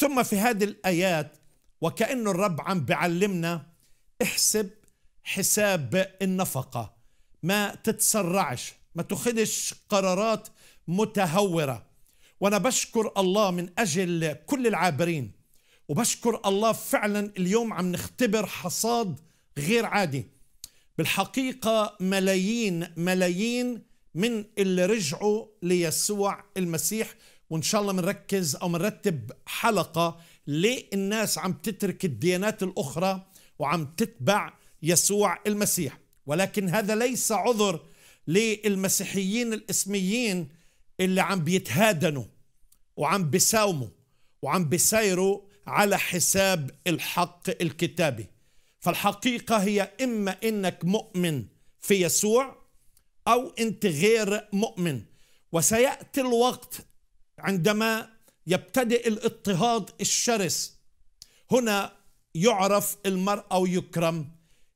ثم في هذه الآيات وكأنه الرب عم بيعلمنا احسب حساب النفقة ما تتسرعش ما تخدش قرارات متهورة وأنا بشكر الله من أجل كل العابرين وبشكر الله فعلا اليوم عم نختبر حصاد غير عادي بالحقيقة ملايين ملايين من اللي رجعوا ليسوع المسيح وان شاء الله منركز او منرتب حلقه ليه الناس عم تترك الديانات الاخرى وعم تتبع يسوع المسيح ولكن هذا ليس عذر للمسيحيين الاسميين اللي عم بيتهادنوا وعم بيساوموا وعم بيسيروا على حساب الحق الكتابي فالحقيقه هي اما انك مؤمن في يسوع او انت غير مؤمن وسياتي الوقت عندما يبتدئ الاضطهاد الشرس هنا يعرف المرء أو يكرم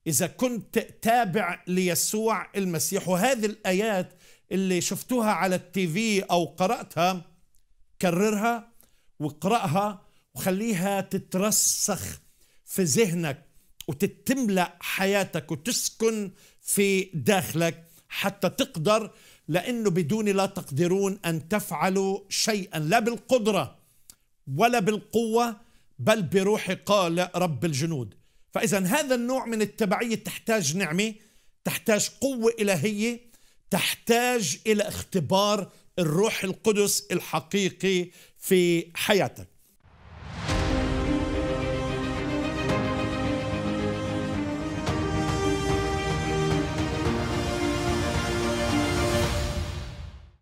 إذا كنت تابع ليسوع المسيح وهذه الآيات اللي شفتوها على التيفي أو قرأتها كررها واقرأها وخليها تترسخ في ذهنك وتتملأ حياتك وتسكن في داخلك حتى تقدر لانه بدوني لا تقدرون ان تفعلوا شيئا لا بالقدره ولا بالقوه بل بروحي قال رب الجنود فاذا هذا النوع من التبعيه تحتاج نعمه تحتاج قوه الهيه تحتاج الى اختبار الروح القدس الحقيقي في حياتك